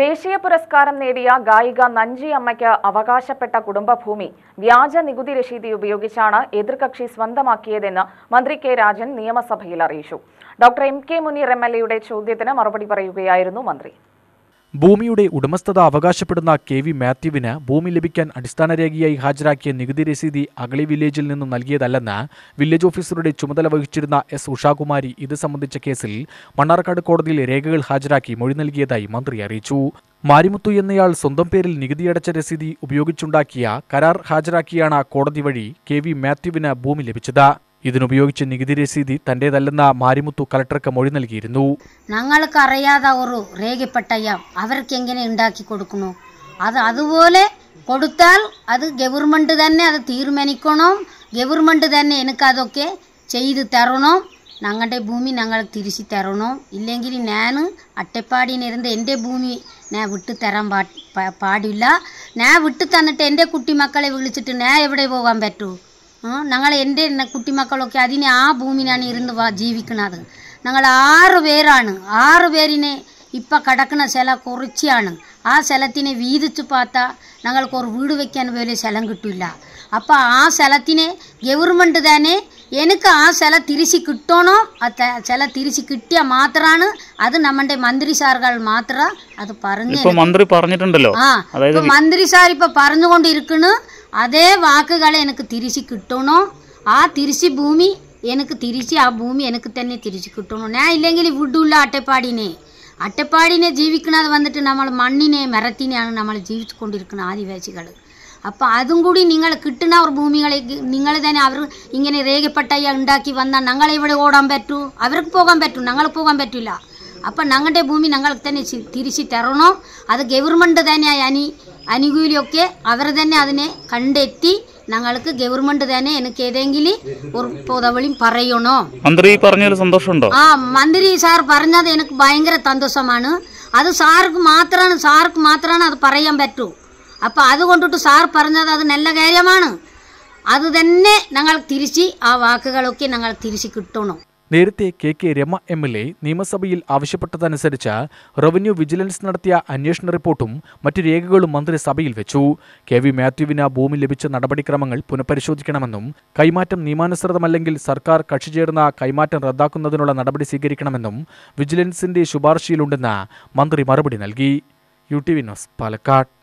ദേശീയ പുരസ്കാരം നേടിയ ഗായിക നഞ്ചി അമ്മയ്ക്ക് അവകാശപ്പെട്ട കുടുംബഭൂമി വ്യാജ നികുതി രശീതി ഉപയോഗിച്ചാണ് എതിർകക്ഷി സ്വന്തമാക്കിയതെന്ന് മന്ത്രി കെ രാജൻ നിയമസഭയിൽ അറിയിച്ചു doctor M K Muneer M L എയുടെ ചോദ്യത്തിന് മറുപടി പറയുകയായിരുന്നു മന്ത്രി ഭൂമിയുടെ ഉടമസ്ഥത അവകാശപ്പെടുന്ന കെ വി മാത്യുവിന് ഭൂമി ലഭിക്കാൻ അടിസ്ഥാനരേഖയായി ഹാജരാക്കിയ നികുതി രസീതി അഗളി വില്ലേജിൽ നിന്നും നൽകിയതല്ലെന്ന് വില്ലേജ് ഓഫീസറുടെ ചുമതല വഹിച്ചിരുന്ന എസ് ഉഷാകുമാരി ഇത് സംബന്ധിച്ച കേസിൽ മണ്ണാർക്കാട് കോടതിയിൽ രേഖകൾ ഹാജരാക്കി മൊഴി നൽകിയതായി മന്ത്രി അറിയിച്ചു മാരിമുത്തു എന്നയാൾ സ്വന്തം പേരിൽ നികുതിയടച്ച രസീതി ഉപയോഗിച്ചുണ്ടാക്കിയ കരാർ ഹാജരാക്കിയാണ് കോടതി വഴി കെ വി മാത്യുവിന് ഭൂമി ലഭിച്ചത് ഇതിനുപയോഗിച്ച് നികുതി രസീതി തന്റേതല്ലെന്ന മാരിമുത്തു കലക്ടർക്ക് മൊഴി നൽകിയിരുന്നു ഞങ്ങൾക്ക് അറിയാതെ ഒരു രേഖപ്പെട്ടയ്യാം അവർക്ക് എങ്ങനെ ഉണ്ടാക്കി കൊടുക്കണോ അത് അതുപോലെ കൊടുത്താൽ അത് ഗവൺമെന്റ് തന്നെ അത് തീരുമാനിക്കണം ഗവൺമെന്റ് തന്നെ എനിക്ക് അതൊക്കെ ചെയ്തു തരണം ഞങ്ങളുടെ ഭൂമി ഞങ്ങൾ തിരിച്ചു തരണം ഇല്ലെങ്കിൽ ഞാൻ അട്ടപ്പാടിയിലിരുന്ന് എൻ്റെ ഭൂമി ഞാൻ വിട്ടു തരാൻ പാടില്ല ഞാൻ വിട്ടു തന്നിട്ട് എൻ്റെ കുട്ടി മക്കളെ വിളിച്ചിട്ട് ഞാൻ എവിടെ പോകാൻ പറ്റൂ ഞങ്ങൾ എൻ്റെ കുട്ടിമക്കളൊക്കെ അതിനെ ആ ഭൂമിയിലാണ് ഇരുന്ന് ജീവിക്കുന്നത് ഞങ്ങൾ ആറ് പേരാണ് ആറ് പേരിനെ ഇപ്പം കിടക്കുന്ന സ്ഥലം കുറച്ചാണ് ആ സ്ഥലത്തിനെ വീതിച്ചു പാത്ത ഞങ്ങൾക്ക് ഒരു വീട് വയ്ക്കാൻ പോലെ സ്ഥലം കിട്ടില്ല അപ്പോൾ ആ സ്ഥലത്തിനെ ഗവൺമെൻറ് തന്നെ എനിക്ക് ആ സ്ഥലം തിരിച്ച് കിട്ടണോ ആ സ്ഥലം തിരിച്ച് കിട്ടിയാൽ മാത്രമാണ് അത് നമ്മുടെ മന്ത്രി സാറുകൾ മാത്രം അത് പറഞ്ഞു മന്ത്രി പറഞ്ഞിട്ടുണ്ടല്ലോ ആ മന്ത്രി സാർ ഇപ്പം പറഞ്ഞുകൊണ്ടിരിക്കുന്നു അതേ വാക്കുകൾ എനിക്ക് തിരിച്ച് കിട്ടണോ ആ തിരിച്ച് ഭൂമി എനിക്ക് തിരിച്ച് ആ ഭൂമി എനിക്ക് തന്നെ തിരിച്ച് കിട്ടണോ ഞാൻ ഇല്ലെങ്കിൽ വിടൂല അട്ടപ്പാടിനെ അട്ടപ്പാടിനെ ജീവിക്കുന്നത് വന്നിട്ട് നമ്മൾ മണ്ണിനെ മരത്തിനെയാണ് നമ്മൾ ജീവിച്ചുകൊണ്ടിരിക്കുന്ന ആദിവാസികൾ അപ്പോൾ അതും കൂടി നിങ്ങൾ കിട്ടുന്ന അവർ ഭൂമികളെ നിങ്ങൾ തന്നെ അവർ ഇങ്ങനെ രേഖപ്പെട്ടയ ഉണ്ടാക്കി വന്നാൽ ഞങ്ങളെ ഇവിടെ ഓടാൻ പറ്റൂ അവർക്ക് പോകാൻ പറ്റും ഞങ്ങൾ പോകാൻ പറ്റില്ല അപ്പം ഞങ്ങളുടെ ഭൂമി ഞങ്ങൾക്ക് തന്നെ തിരിച്ചു തരണോ അത് ഗവൺമെൻറ് തന്നെയാണ് അനുകൂലിയൊക്കെ അവർ തന്നെ അതിനെ കണ്ടെത്തി ഞങ്ങൾക്ക് ഗവൺമെന്റ് തന്നെ എനിക്ക് ഏതെങ്കിലും ഉറപ്പുതവളിയും പറയണോ മന്ത്രി പറഞ്ഞൊരു സന്തോഷമുണ്ടോ ആ മന്ത്രി സാർ പറഞ്ഞത് എനിക്ക് ഭയങ്കര സന്തോഷമാണ് അത് സാർക്ക് മാത്രമാണ് സാർക്ക് മാത്രമാണ് അത് പറയാൻ പറ്റൂ അപ്പൊ അത് കൊണ്ടിട്ട് സാർ പറഞ്ഞത് അത് നല്ല കാര്യമാണ് അത് തന്നെ ഞങ്ങൾ തിരിച്ച് ആ വാക്കുകളൊക്കെ ഞങ്ങൾ തിരിച്ച് കിട്ടണം നേരത്തെ K K Rema M L A നിയമസഭയിൽ ആവശ്യപ്പെട്ടതനുസരിച്ച് റവന്യൂ വിജിലൻസ് നടത്തിയ അന്വേഷണ റിപ്പോർട്ടും മറ്റു രേഖകളും മന്ത്രി സഭയിൽ വെച്ചു കെ വി മാത്യുവിന് ഭൂമി ലഭിച്ച നടപടിക്രമങ്ങൾ പുനഃപരിശോധിക്കണമെന്നും കൈമാറ്റം നിയമാനുസൃതമല്ലെങ്കിൽ സർക്കാർ കക്ഷി ചേർന്ന കൈമാറ്റം റദ്ദാക്കുന്നതിനുള്ള നടപടി സ്വീകരിക്കണമെന്നും വിജിലൻസിന്റെ ശുപാർശയിലുണ്ടെന്ന് മന്ത്രി മറുപടി നൽകി U T V news Palakkad